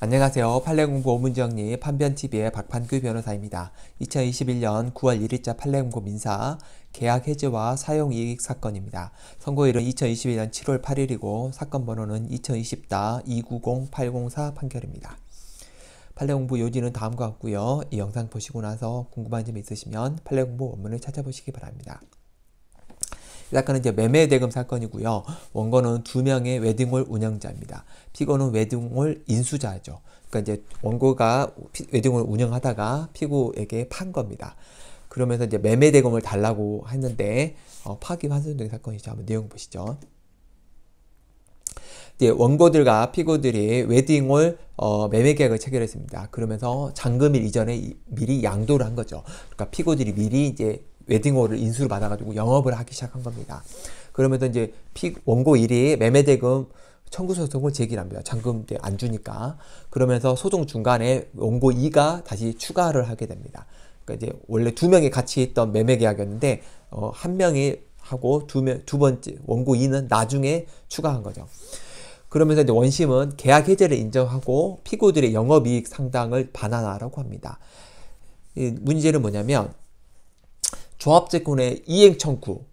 안녕하세요. 판례공고 오문정리 판변TV의 박판규 변호사입니다. 2021년 9월 1일자 판례공고 민사 계약 해지와 사용이익 사건입니다. 선고일은 2021년 7월 8일이고 사건 번호는 2020-290804 판결입니다. 판례공부 요지는 다음과 같고요. 이 영상 보시고 나서 궁금한 점 있으시면 판례공부 원문을 찾아보시기 바랍니다. 이 사건은 이제 매매 대금 사건이고요. 원고는 두 명의 웨딩홀 운영자입니다. 피고는 웨딩홀 인수자죠. 그러니까 이제 원고가 웨딩홀 운영하다가 피고에게 판 겁니다. 그러면서 이제 매매 대금을 달라고 했는데 어, 파기환송된 사건이죠. 한번 내용 보시죠. 예, 원고들과 피고들이 웨딩홀 어, 매매 계약을 체결했습니다. 그러면서 잔금일 이전에 이, 미리 양도를 한 거죠. 그러니까 피고들이 미리 이제 웨딩홀을 인수를 받아가지고 영업을 하기 시작한 겁니다. 그러면서 이제 피, 원고 1위 매매대금 청구소송을 제기합니다. 잔금안 주니까. 그러면서 소송 중간에 원고 2가 다시 추가를 하게 됩니다. 그러니까 이제 원래 두 명이 같이 있던 매매 계약이었는데, 어, 한 명이 하고 두, 명, 두 번째, 원고 2는 나중에 추가한 거죠. 그러면서 이제 원심은 계약 해제를 인정하고 피고들의 영업이익 상당을 반환하라고 합니다. 문제는 뭐냐면 조합제권의 이행 청구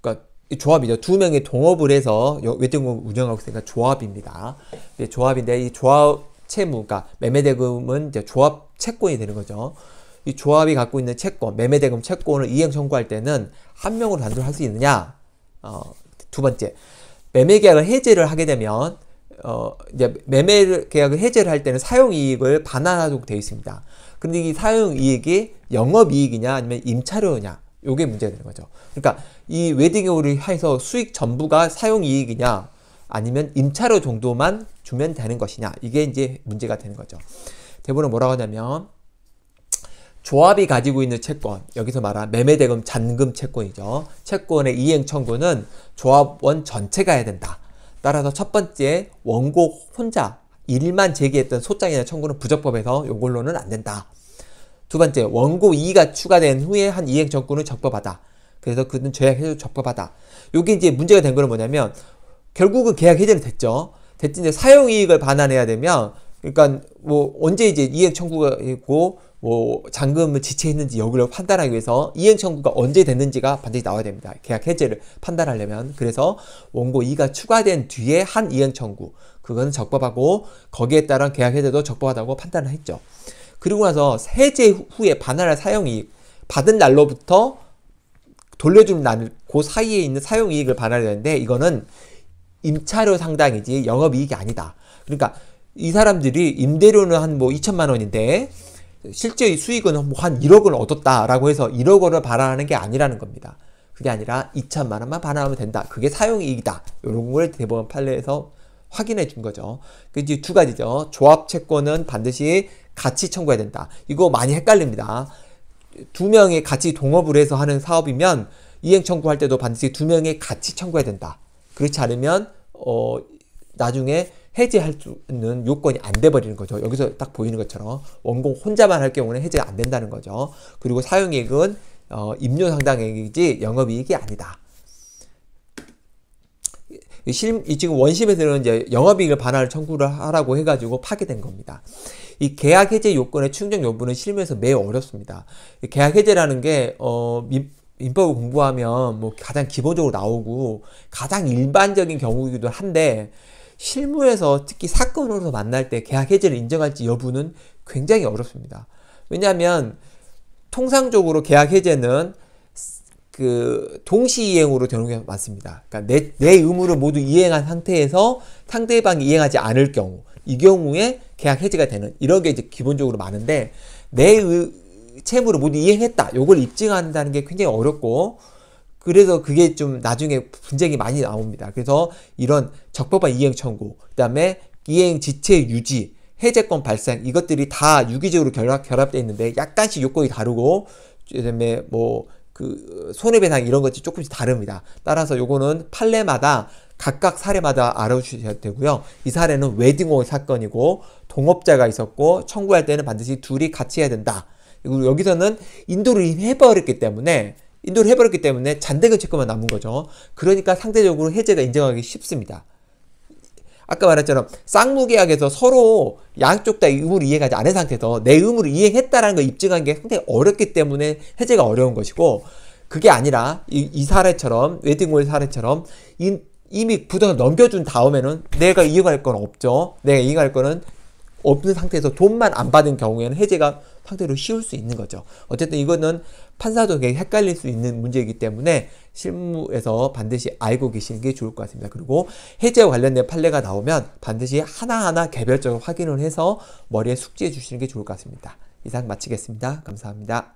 그러니까 조합이죠. 두 명이 동업을 해서 외대금 운영하고 있으니까 조합입니다. 조합인데 이 조합 채무, 그러니까 매매대금은 이제 조합 채권이 되는 거죠. 이 조합이 갖고 있는 채권, 매매대금 채권을 이행 청구할 때는 한 명으로 단독 할수 있느냐? 어, 두 번째, 매매계약을 해제를 하게 되면 어, 이제 매매계약을 해제를 할 때는 사용이익을 반환하도록 되어 있습니다. 근데 이 사용 이익이 영업 이익이냐 아니면 임차료냐 요게 문제 되는 거죠. 그러니까 이 웨딩홀을 해서 수익 전부가 사용 이익이냐 아니면 임차료 정도만 주면 되는 것이냐 이게 이제 문제가 되는 거죠. 대부분 뭐라고 하냐면 조합이 가지고 있는 채권 여기서 말한 매매대금 잔금 채권이죠. 채권의 이행 청구는 조합원 전체가 해야 된다. 따라서 첫 번째 원고 혼자 1만 제기했던 소장이나 청구는 부적법해서 요걸로는 안 된다. 두 번째, 원고 2가 추가된 후에 한 이행 청구는 적법하다. 그래서 그는 죄악해도 적법하다. 요게 이제 문제가 된 거는 뭐냐면 결국은 계약 해제는 됐죠. 됐지 이제 사용 이익을 반환해야 되면 그러니까 뭐 언제 이제 이행 청구가 있고 뭐 잔금을 지체했는지 여부를 판단하기 위해서 이행 청구가 언제 됐는지가 반드시 나와야 됩니다. 계약 해제를 판단하려면 그래서 원고 2가 추가된 뒤에 한 이행 청구 그거는 적법하고 거기에 따른 계약 해제도 적법하다고 판단을 했죠. 그리고 나서 해제 후에 반환할 사용이익 받은 날로부터 돌려주는 날그 사이에 있는 사용이익을 반환해야 되는데 이거는 임차료 상당이지 영업이익이 아니다. 그러니까 이 사람들이 임대료는 한 뭐 2천만 원인데 실제 수익은 뭐 한1억을 얻었다라고 해서 1억 원을 반환하는 게 아니라는 겁니다. 그게 아니라 2천만 원만 반환하면 된다. 그게 사용이익이다. 이런 걸 대법원 판례에서 확인해 준 거죠. 그 이제 두 가지죠. 조합 채권은 반드시 같이 청구해야 된다. 이거 많이 헷갈립니다. 두 명이 같이 동업을 해서 하는 사업이면 이행 청구할 때도 반드시 두 명이 같이 청구해야 된다. 그렇지 않으면 어 나중에 해제할 수 있는 요건이 안 돼버리는 거죠. 여기서 딱 보이는 것처럼 원공 혼자만 할 경우는 해제안 된다는 거죠. 그리고 사용액은 어, 임료 상당액이지 영업이익이 아니다. 실, 지금 원심에서는 이제 영업이익을 반환을 청구를 하라고 해가지고 파기된 겁니다. 이 계약 해제 요건의 충족 여부는 실무에서 매우 어렵습니다. 계약 해제라는 게, 어, 민, 민법을 공부하면 뭐 가장 기본적으로 나오고 가장 일반적인 경우이기도 한데, 실무에서 특히 사건으로 서 만날 때 계약 해지를 인정할지 여부는 굉장히 어렵습니다. 왜냐하면 통상적으로 계약 해제는 그 동시 이행으로 되는 게 많습니다. 그러니까 내, 내 의무를 모두 이행한 상태에서 상대방이 이행하지 않을 경우 이 경우에 계약 해지가 되는 이런 게 이제 기본적으로 많은데 내 의, 채무를 모두 이행했다 요걸 입증한다는 게 굉장히 어렵고 그래서 그게 좀 나중에 분쟁이 많이 나옵니다. 그래서 이런 적법한 이행 청구, 그 다음에 이행 지체 유지, 해제권 발생 이것들이 다 유기적으로 결합 결합돼 있는데 약간씩 요건이 다르고 그다음에 뭐 그 손해배상 이런 것이 들 조금씩 다릅니다. 따라서 요거는 판례마다 각각 사례마다 알아주셔야 되고요. 이 사례는 웨딩홀 사건이고 동업자가 있었고 청구할 때는 반드시 둘이 같이 해야 된다. 그리고 여기서는 인도를 해버렸기 때문에 인도를 해버렸기 때문에 잔대근 채권만 남은 거죠. 그러니까 상대적으로 해제가 인정하기 쉽습니다. 아까 말했처럼 쌍무계약에서 서로 양쪽 다 의무를 이해하지 않은 상태에서 내 의무를 이해했다라는 걸 입증한 게 상당히 어렵기 때문에 해제가 어려운 것이고 그게 아니라 이, 이 사례처럼 웨딩홀 사례처럼 이, 이미 부동산 넘겨준 다음에는 내가 이익할 건 없죠. 내가 이익할 거는 없는 상태에서 돈만 안 받은 경우에는 해제가 상대로 쉬울 수 있는 거죠. 어쨌든 이거는 판사도 굉게 헷갈릴 수 있는 문제이기 때문에 실무에서 반드시 알고 계시는 게 좋을 것 같습니다. 그리고 해제와 관련된 판례가 나오면 반드시 하나하나 개별적으로 확인을 해서 머리에 숙지해 주시는 게 좋을 것 같습니다. 이상 마치겠습니다. 감사합니다.